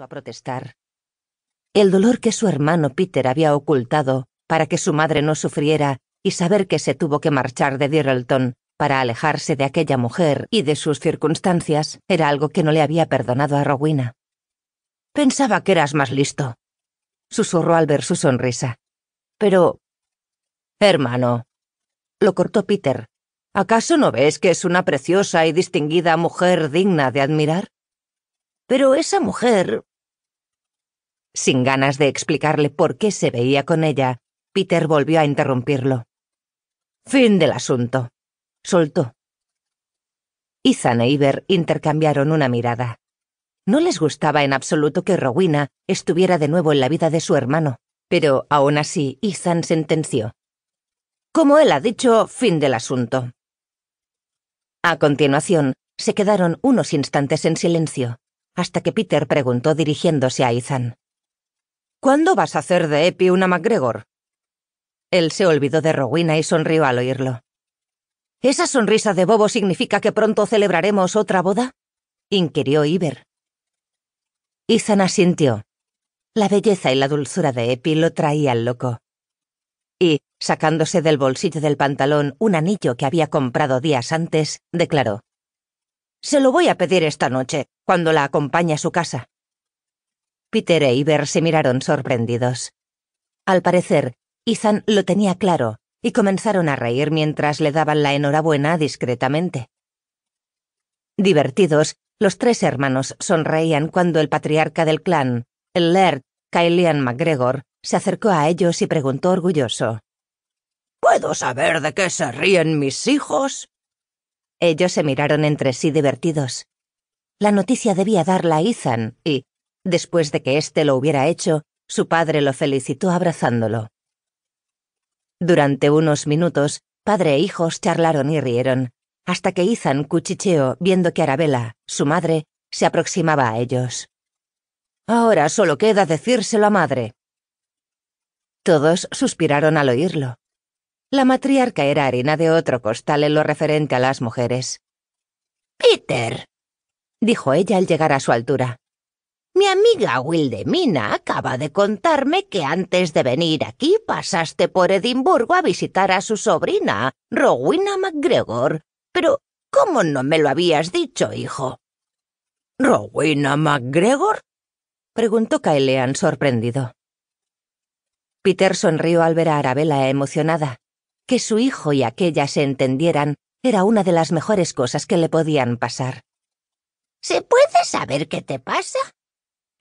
a protestar. El dolor que su hermano Peter había ocultado para que su madre no sufriera y saber que se tuvo que marchar de Dirleton para alejarse de aquella mujer y de sus circunstancias era algo que no le había perdonado a Rowena. Pensaba que eras más listo, susurró al ver su sonrisa. Pero... Hermano, lo cortó Peter. ¿Acaso no ves que es una preciosa y distinguida mujer digna de admirar? Pero esa mujer... Sin ganas de explicarle por qué se veía con ella, Peter volvió a interrumpirlo. Fin del asunto. Soltó. Ethan e Iver intercambiaron una mirada. No les gustaba en absoluto que Rowena estuviera de nuevo en la vida de su hermano, pero aún así Ethan sentenció. Como él ha dicho, fin del asunto. A continuación, se quedaron unos instantes en silencio hasta que Peter preguntó dirigiéndose a Ethan. ¿Cuándo vas a hacer de Epi una MacGregor? Él se olvidó de Rowena y sonrió al oírlo. ¿Esa sonrisa de bobo significa que pronto celebraremos otra boda? inquirió Iber. Ethan asintió. La belleza y la dulzura de Epi lo traía al loco. Y, sacándose del bolsillo del pantalón un anillo que había comprado días antes, declaró. Se lo voy a pedir esta noche, cuando la acompañe a su casa. Peter e Iver se miraron sorprendidos. Al parecer, Ethan lo tenía claro, y comenzaron a reír mientras le daban la enhorabuena discretamente. Divertidos, los tres hermanos sonreían cuando el patriarca del clan, el Laird Kylian MacGregor, se acercó a ellos y preguntó orgulloso. ¿Puedo saber de qué se ríen mis hijos? Ellos se miraron entre sí divertidos. La noticia debía darla a Ethan y, después de que éste lo hubiera hecho, su padre lo felicitó abrazándolo. Durante unos minutos, padre e hijos charlaron y rieron, hasta que Ethan cuchicheó viendo que Arabella, su madre, se aproximaba a ellos. Ahora solo queda decírselo a madre. Todos suspiraron al oírlo. La matriarca era harina de otro costal en lo referente a las mujeres. Peter, dijo ella al llegar a su altura. Mi amiga Wildemina acaba de contarme que antes de venir aquí pasaste por Edimburgo a visitar a su sobrina, Rowena MacGregor. Pero, ¿cómo no me lo habías dicho, hijo? ¿Rowena MacGregor? preguntó Caelean sorprendido. Peter sonrió al ver a Arabella emocionada, que su hijo y aquella se entendieran era una de las mejores cosas que le podían pasar. ¿Se puede saber qué te pasa?